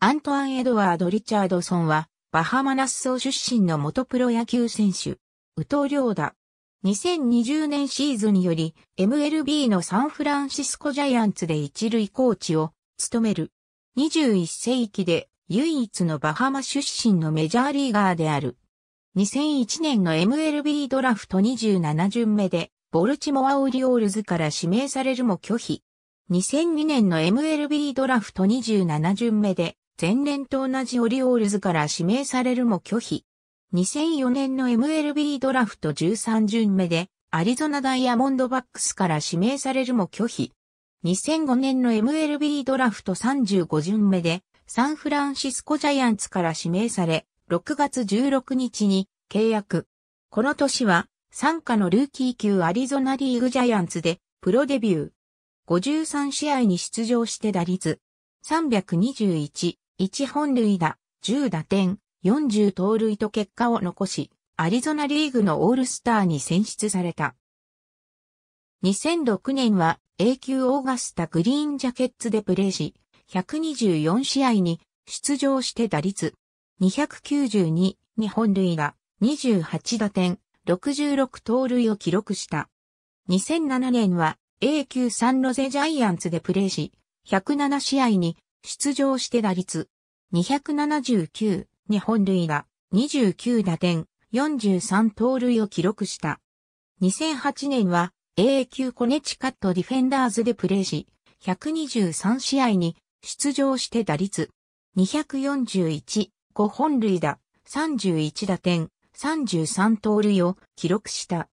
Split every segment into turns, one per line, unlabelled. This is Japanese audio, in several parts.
アントアン・エドワード・リチャードソンは、バハマナス層出身の元プロ野球選手、宇藤ーダ。2020年シーズンにより、MLB のサンフランシスコジャイアンツで一塁コーチを務める。21世紀で唯一のバハマ出身のメジャーリーガーである。2001年の MLB ドラフト27巡目で、ボルチモア・オリオールズから指名されるも拒否。2002年の MLB ドラフト27巡目で、前年と同じオリオールズから指名されるも拒否。2004年の MLB ドラフト13巡目で、アリゾナダイヤモンドバックスから指名されるも拒否。2005年の MLB ドラフト35巡目で、サンフランシスコジャイアンツから指名され、6月16日に契約。この年は、参加のルーキー級アリゾナリーグジャイアンツでプロデビュー。53試合に出場して打率321、1本塁打、10打点、40盗塁と結果を残し、アリゾナリーグのオールスターに選出された。2006年は A 級オーガスタグリーンジャケッツでプレーし、124試合に出場して打率292、2本塁打、28打点、66盗塁を記録した。2007年は A 級サンロゼジャイアンツでプレーし、107試合に出場して打率279日本塁打29打点43盗塁を記録した。2008年は A 級コネチカットディフェンダーズでプレーし、123試合に出場して打率241、5本塁打、31打点、33盗塁を記録した。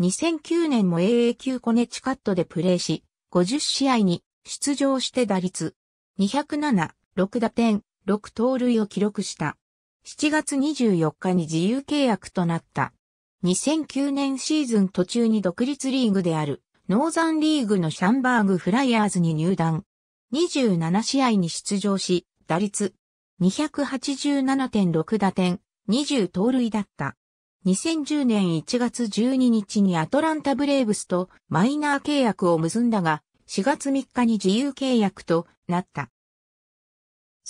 2009年も AA 級コネチカットでプレーし、50試合に出場して打率207、6打点、6盗塁を記録した。7月24日に自由契約となった。2009年シーズン途中に独立リーグであるノーザンリーグのシャンバーグフライヤーズに入団。27試合に出場し、打率287.6打点、20盗塁だった。2010年1月12日にアトランタブレーブスとマイナー契約を結んだが、4月3日に自由契約となった。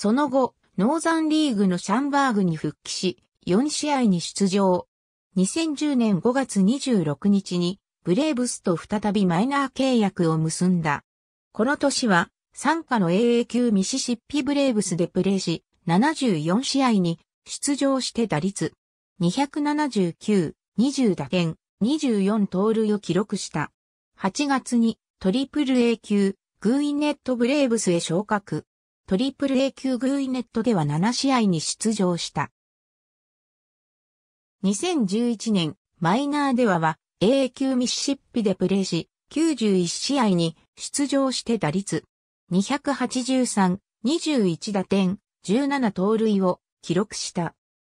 その後、ノーザンリーグのシャンバーグに復帰し、4試合に出場。2010年5月26日に、ブレーブスと再びマイナー契約を結んだ。この年は、参加の AA 級ミシシッピブレーブスでプレーし、74試合に出場して打率279、20打点、24盗塁を記録した。8月にトリプル A 級、グーインネットブレーブスへ昇格。トリプル A 級グイネットでは7試合に出場した。2011年、マイナーではは A 級ミシシッピでプレーし、91試合に出場して打率283、21打点、17盗塁を記録した。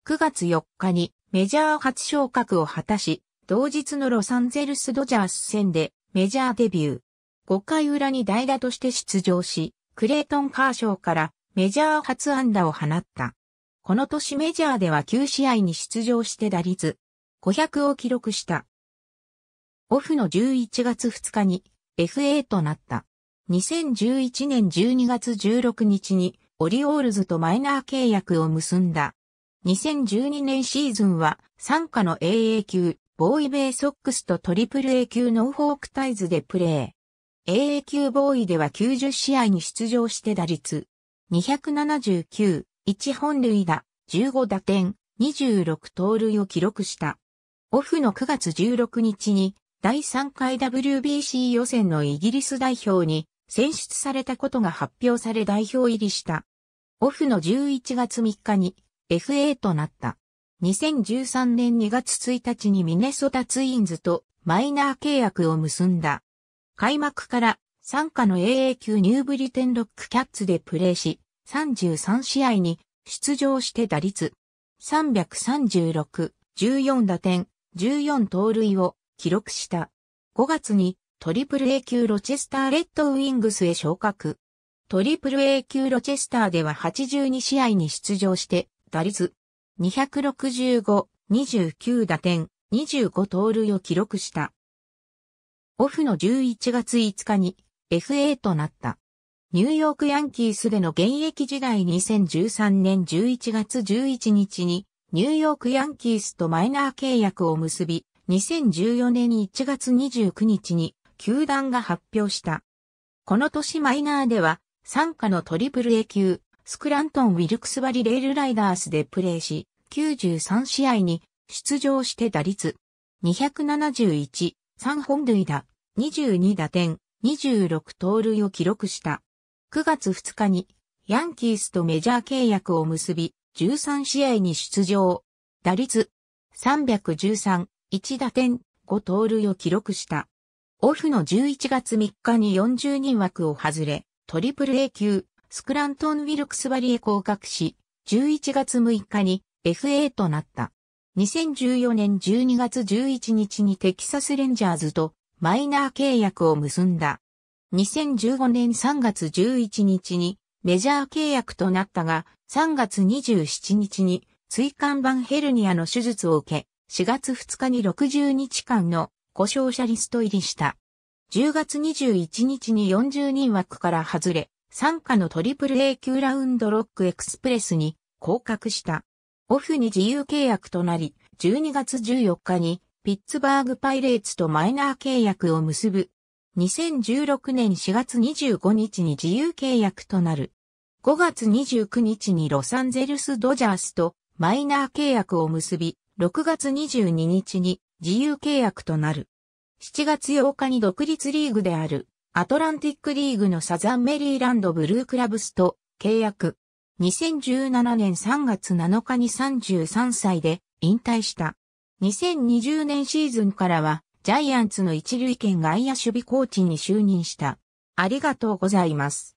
9月4日にメジャー初昇格を果たし、同日のロサンゼルスドジャース戦でメジャーデビュー。5回裏に代打として出場し、クレートン・カーショーからメジャー初安打を放った。この年メジャーでは9試合に出場して打率500を記録した。オフの11月2日に FA となった。2011年12月16日にオリオールズとマイナー契約を結んだ。2012年シーズンは参加の AA 級、ボーイベイソックスとトリプル A 級ノーフォークタイズでプレー。AA 級ボーイでは90試合に出場して打率279、1本塁打、15打点、26盗塁を記録した。オフの9月16日に第3回 WBC 予選のイギリス代表に選出されたことが発表され代表入りした。オフの11月3日に FA となった。2013年2月1日にミネソタツインズとマイナー契約を結んだ。開幕から参加の AA 級ニューブリテンロックキャッツでプレーし、33試合に出場して打率336、14打点、14盗塁を記録した。5月にトリプル A 級ロチェスターレッドウィングスへ昇格。トリプル A 級ロチェスターでは82試合に出場して、打率265、29打点、25盗塁を記録した。オフの11月5日に FA となった。ニューヨークヤンキースでの現役時代2013年11月11日にニューヨークヤンキースとマイナー契約を結び、2014年1月29日に球団が発表した。この年マイナーでは、参加のトリプル A 級、スクラントン・ウィルクスバリ・レールライダースでプレーし、93試合に出場して打率271、3本塁打、22打点、26盗塁を記録した。9月2日にヤンキースとメジャー契約を結び、13試合に出場。打率313、1打点、5盗塁を記録した。オフの11月3日に40人枠を外れ、トリプル A 級、スクラントン・ウィルクスバリへ降格し、11月6日に FA となった。2014年12月11日にテキサスレンジャーズとマイナー契約を結んだ。2015年3月11日にメジャー契約となったが、3月27日に椎間板ヘルニアの手術を受け、4月2日に60日間の故障者リスト入りした。10月21日に40人枠から外れ、参加のトリプル A 級ラウンドロックエクスプレスに降格した。オフに自由契約となり、12月14日にピッツバーグパイレーツとマイナー契約を結ぶ。2016年4月25日に自由契約となる。5月29日にロサンゼルスドジャースとマイナー契約を結び、6月22日に自由契約となる。7月8日に独立リーグであるアトランティックリーグのサザンメリーランドブルークラブスと契約。2017年3月7日に33歳で引退した。2020年シーズンからはジャイアンツの一塁権外野守備コーチに就任した。ありがとうございます。